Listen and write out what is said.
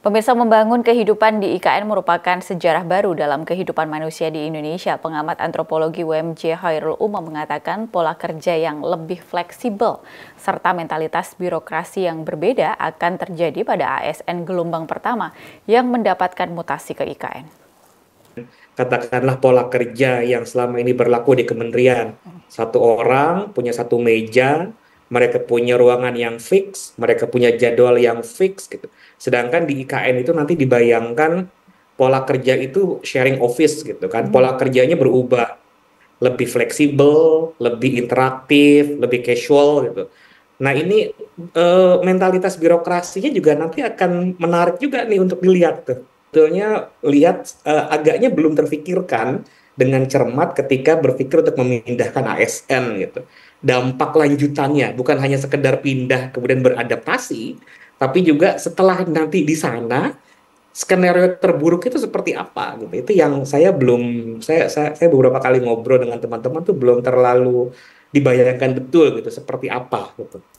Pemirsa membangun kehidupan di IKN merupakan sejarah baru dalam kehidupan manusia di Indonesia. Pengamat antropologi WMJ. Hairul Umam mengatakan pola kerja yang lebih fleksibel serta mentalitas birokrasi yang berbeda akan terjadi pada ASN gelombang pertama yang mendapatkan mutasi ke IKN. Katakanlah pola kerja yang selama ini berlaku di kementerian. Satu orang punya satu meja, mereka punya ruangan yang fix, mereka punya jadwal yang fix gitu. Sedangkan di IKN itu nanti dibayangkan pola kerja itu sharing office gitu kan. Hmm. Pola kerjanya berubah. Lebih fleksibel, lebih interaktif, lebih casual gitu. Nah, ini e, mentalitas birokrasinya juga nanti akan menarik juga nih untuk dilihat tuh. Sebetulnya lihat e, agaknya belum terfikirkan dengan cermat ketika berpikir untuk memindahkan ASN gitu. Dampak lanjutannya bukan hanya sekedar pindah kemudian beradaptasi, tapi juga setelah nanti di sana skenario terburuk itu seperti apa gitu. Itu yang saya belum saya saya, saya beberapa kali ngobrol dengan teman-teman tuh belum terlalu dibayangkan betul gitu seperti apa gitu.